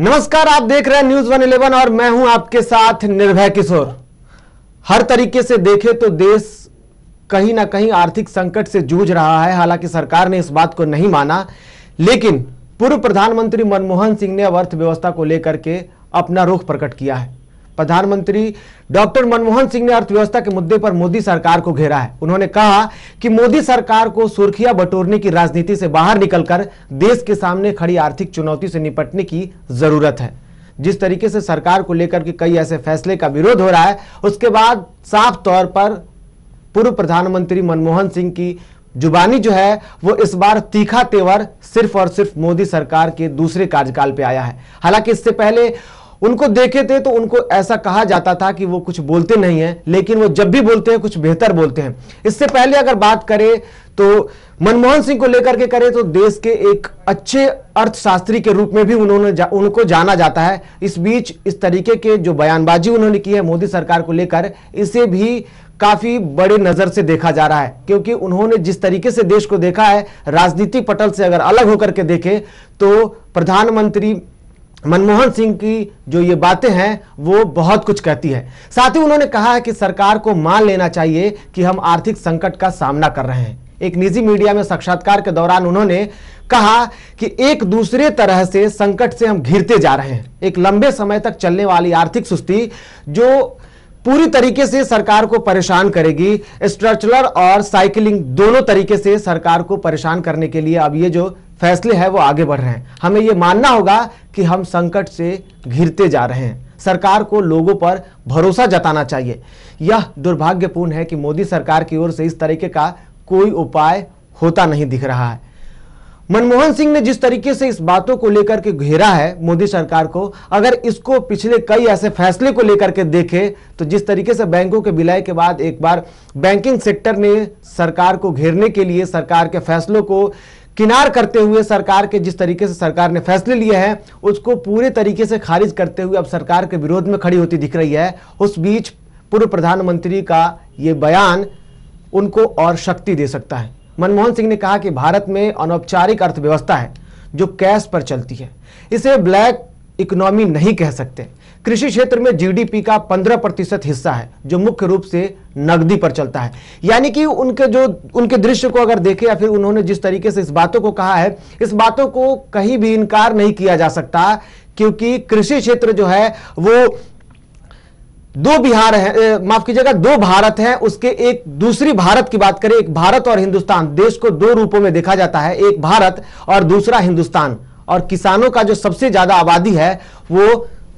नमस्कार आप देख रहे हैं न्यूज वन इलेवन और मैं हूं आपके साथ निर्भय किशोर हर तरीके से देखे तो देश कहीं ना कहीं आर्थिक संकट से जूझ रहा है हालांकि सरकार ने इस बात को नहीं माना लेकिन पूर्व प्रधानमंत्री मनमोहन सिंह ने अब अर्थव्यवस्था को लेकर के अपना रुख प्रकट किया है प्रधानमंत्री डॉक्टर मनमोहन सिंह ने अर्थव्यवस्था के मुद्दे पर मोदी सरकार को घेरा है उन्होंने कहा कि मोदी सरकार को सुर्खियां बटोरने की राजनीति से बाहर निकलकर देश के सामने खड़ी आर्थिक चुनौती से निपटने की जरूरत है जिस तरीके से सरकार को लेकर के कई ऐसे फैसले का विरोध हो रहा है उसके बाद साफ तौर पर पूर्व प्रधानमंत्री मनमोहन सिंह की जुबानी जो है वो इस बार तीखा तेवर सिर्फ और सिर्फ मोदी सरकार के दूसरे कार्यकाल पे आया है हालांकि इससे पहले उनको देखे थे तो उनको ऐसा कहा जाता था कि वो कुछ बोलते नहीं है लेकिन वो जब भी बोलते हैं कुछ बेहतर बोलते हैं इससे पहले अगर बात करें तो मनमोहन सिंह को लेकर के करें तो देश के एक अच्छे अर्थशास्त्री के रूप में भी उन्होंने जा, उनको जाना जाता है इस बीच इस तरीके के जो बयानबाजी उन्होंने की है मोदी सरकार को लेकर इसे भी काफी बड़े नजर से देखा जा रहा है क्योंकि उन्होंने जिस तरीके से देश को देखा है राजनीतिक पटल से अगर अलग होकर के देखें तो प्रधानमंत्री मनमोहन सिंह की जो ये बातें हैं वो बहुत कुछ कहती है साथ ही उन्होंने कहा है कि सरकार को मान लेना चाहिए कि हम आर्थिक संकट का सामना कर रहे हैं एक निजी मीडिया में साक्षात्कार के दौरान उन्होंने कहा कि एक दूसरे तरह से संकट से हम घिरते जा रहे हैं एक लंबे समय तक चलने वाली आर्थिक सुस्ती जो पूरी तरीके से सरकार को परेशान करेगी स्ट्रक्चरल और साइकिलिंग दोनों तरीके से सरकार को परेशान करने के लिए अब ये जो फैसले हैं वो आगे बढ़ रहे हैं हमें ये मानना होगा कि हम संकट से घिरते जा रहे हैं सरकार को लोगों पर भरोसा जताना चाहिए यह दुर्भाग्यपूर्ण है कि मोदी सरकार की ओर से इस तरीके का कोई उपाय होता नहीं दिख रहा है मनमोहन सिंह ने जिस तरीके से इस बातों को लेकर के घेरा है मोदी सरकार को अगर इसको पिछले कई ऐसे फैसले को लेकर के देखें तो जिस तरीके से बैंकों के विलय के बाद एक बार बैंकिंग सेक्टर ने सरकार को घेरने के लिए सरकार के फैसलों को किनार करते हुए सरकार के जिस तरीके से सरकार ने फैसले लिए हैं उसको पूरे तरीके से खारिज करते हुए अब सरकार के विरोध में खड़ी होती दिख रही है उस बीच पूर्व प्रधानमंत्री का ये बयान उनको और शक्ति दे सकता है मनमोहन सिंह ने कहा कि भारत में अनौपचारिक अर्थव्यवस्था है जो कैश पर चलती है इसे ब्लैक इकोनॉमी नहीं कह सकते कृषि क्षेत्र में जीडीपी का 15 प्रतिशत हिस्सा है जो मुख्य रूप से नकदी पर चलता है यानी कि उनके जो उनके दृश्य को अगर देखें या फिर उन्होंने जिस तरीके से इस बातों को कहा है इस बातों को कहीं भी इनकार नहीं किया जा सकता क्योंकि कृषि क्षेत्र जो है वो दो बिहार है माफ कीजिएगा दो भारत है उसके एक दूसरी भारत की बात करें एक भारत और हिंदुस्तान देश को दो रूपों में देखा जाता है एक भारत और दूसरा हिंदुस्तान और किसानों का जो सबसे ज्यादा आबादी है वो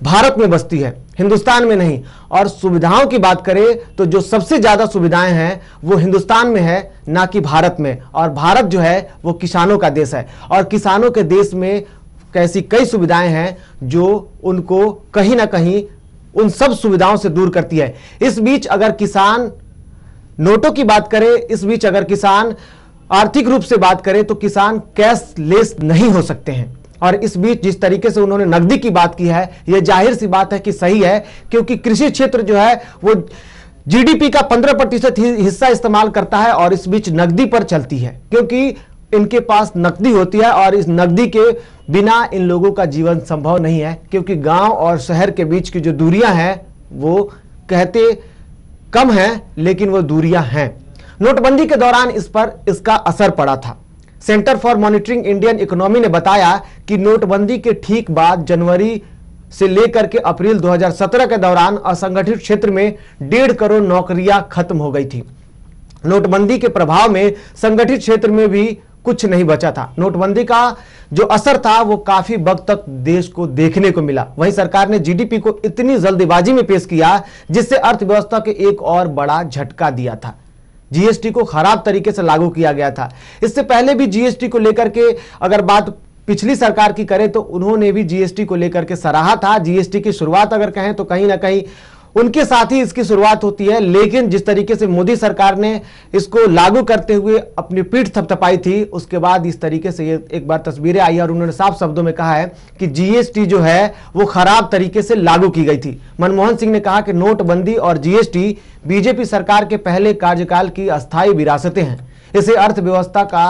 भारत में बसती है हिंदुस्तान में नहीं और सुविधाओं की बात करें तो जो सबसे ज़्यादा सुविधाएं हैं वो हिंदुस्तान में है ना कि भारत में और भारत जो है वो किसानों का देश है और किसानों के देश में कैसी कई सुविधाएं हैं जो उनको कहीं ना कहीं उन सब सुविधाओं से दूर करती है इस बीच अगर किसान नोटों की बात करें इस बीच अगर किसान आर्थिक रूप से बात करें तो किसान कैशलेस नहीं हो सकते हैं और इस बीच जिस तरीके से उन्होंने नकदी की बात की है यह जाहिर सी बात है कि सही है क्योंकि कृषि क्षेत्र जो है वो जीडीपी का 15 प्रतिशत हिस्सा इस्तेमाल करता है और इस बीच नकदी पर चलती है क्योंकि इनके पास नकदी होती है और इस नकदी के बिना इन लोगों का जीवन संभव नहीं है क्योंकि गांव और शहर के बीच की जो दूरियां हैं वो कहते कम हैं लेकिन वो दूरियां हैं नोटबंदी के दौरान इस पर इसका असर पड़ा था centre for monitoring Indian economy ने बताया कि नोटबंदी के ठीक बाद जनवरी से लेकर के अप्रैल 2017 के दौरान असंगठित क्षेत्र में डेढ़ करोड़ नौकरियां खत्म हो गई थी नोटबंदी के प्रभाव में संगठित क्षेत्र में भी कुछ नहीं बचा था नोटबंदी का जो असर था वो काफी वक्त तक देश को देखने को मिला वहीं सरकार ने जीडीपी को इतनी जल्दीबाजी में पेश किया जिससे अर्थव्यवस्था के एक और बड़ा झटका दिया था जीएसटी को खराब तरीके से लागू किया गया था इससे पहले भी जीएसटी को लेकर के अगर बात पिछली सरकार की करें तो उन्होंने भी जीएसटी को लेकर के सराहा था जीएसटी की शुरुआत अगर कहें तो कहीं ना कहीं उनके साथ ही इसकी शुरुआत होती है लेकिन जिस तरीके से मोदी सरकार ने इसको लागू करते हुए अपनी पीठ थपथपाई थी उसके बाद इस तरीके से ये एक बार तस्वीरें आई और उन्होंने साफ शब्दों में कहा है कि जीएसटी जो है वो खराब तरीके से लागू की गई थी मनमोहन सिंह ने कहा कि नोटबंदी और जीएसटी बीजेपी सरकार के पहले कार्यकाल की अस्थायी विरासतें हैं इसे अर्थव्यवस्था का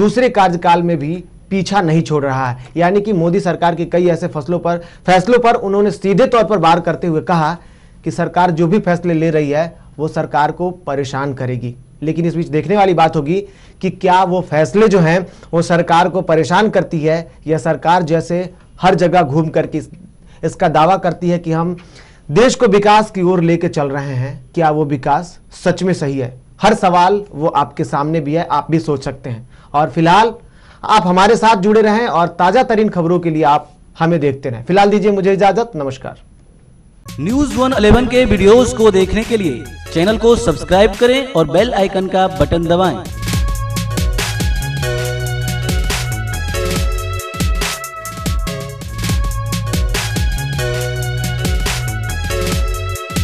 दूसरे कार्यकाल में भी पीछा नहीं छोड़ रहा है यानी कि मोदी सरकार की कई ऐसे फसलों पर फैसलों पर उन्होंने सीधे तौर पर बार करते हुए कहा कि सरकार जो भी फैसले ले रही है वो सरकार को परेशान करेगी लेकिन इस बीच देखने वाली बात होगी कि क्या वो फैसले जो हैं वो सरकार को परेशान करती है या सरकार जैसे हर जगह घूम करके इसका दावा करती है कि हम देश को विकास की ओर लेके चल रहे हैं क्या वो विकास सच में सही है हर सवाल वो आपके सामने भी है आप भी सोच सकते हैं और फिलहाल आप हमारे साथ जुड़े रहें और ताज़ा तरीन खबरों के लिए आप हमें देखते रहें फिलहाल दीजिए मुझे इजाज़त नमस्कार न्यूज वन अलेवन के वीडियोस को देखने के लिए चैनल को सब्सक्राइब करें और बेल आइकन का बटन दबाएं।